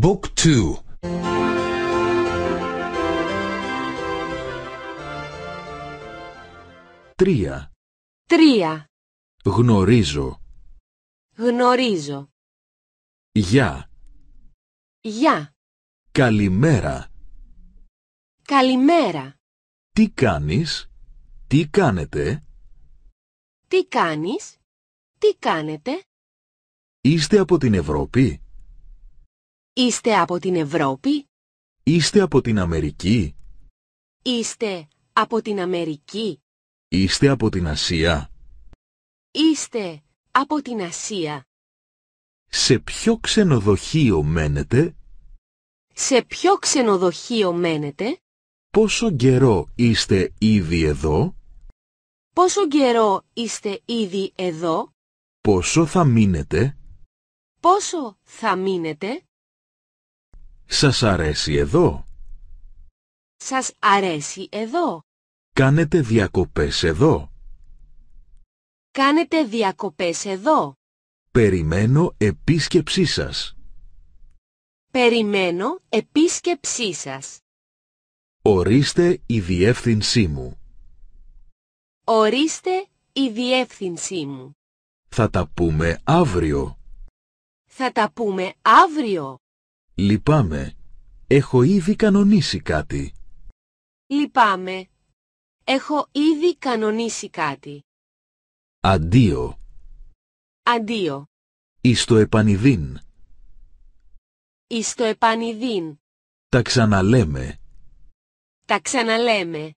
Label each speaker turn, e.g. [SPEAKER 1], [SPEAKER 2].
[SPEAKER 1] Book 2 Τρία. Τρία. Γνωρίζω
[SPEAKER 2] Γνωρίζω Γεια Γεια
[SPEAKER 1] Καλημέρα
[SPEAKER 2] Καλημέρα
[SPEAKER 1] Τι κάνεις Τι κάνετε
[SPEAKER 2] Τι κάνεις Τι κάνετε
[SPEAKER 1] Είστε από την Ευρώπη
[SPEAKER 2] Είστε από την Ευρώπη.
[SPEAKER 1] Είστε από την Αμερική.
[SPEAKER 2] Είστε από την Αμερική.
[SPEAKER 1] Είστε από την Ασία.
[SPEAKER 2] Είστε από την Ασία.
[SPEAKER 1] Σε ποιο ξενοδοχείο μένετε.
[SPEAKER 2] Σε ποιο ξενοδοχείο μένετε.
[SPEAKER 1] Πόσο καιρό είστε ήδη εδώ.
[SPEAKER 2] Πόσο καιρό είστε ήδη εδώ.
[SPEAKER 1] Πόσο θα μείνετε.
[SPEAKER 2] Πόσο θα μείνετε.
[SPEAKER 1] Σας αρέσει εδώ.
[SPEAKER 2] Σας αρέσει εδώ.
[SPEAKER 1] Κάνετε διακοπές εδώ.
[SPEAKER 2] Κάνετε διακοπές εδώ.
[SPEAKER 1] Περιμένω επίσκεψή σας.
[SPEAKER 2] Περιμένω επίσκεψή σας.
[SPEAKER 1] Ορίστε η διεύθυνσή μου.
[SPEAKER 2] Ορίστε η διεύθυνσή μου.
[SPEAKER 1] Θα τα πούμε αύριο.
[SPEAKER 2] Θα τα πούμε αύριο.
[SPEAKER 1] Λυπάμαι. Έχω ήδη κανονίσει κάτι.
[SPEAKER 2] Λυπάμαι. Έχω ήδη κανονίσει κάτι.
[SPEAKER 1] Αντίο.
[SPEAKER 2] Αντίο.
[SPEAKER 1] Εις το επανειδήν.
[SPEAKER 2] Εις επανειδήν.
[SPEAKER 1] Τα ξαναλέμε.
[SPEAKER 2] Τα ξαναλέμε.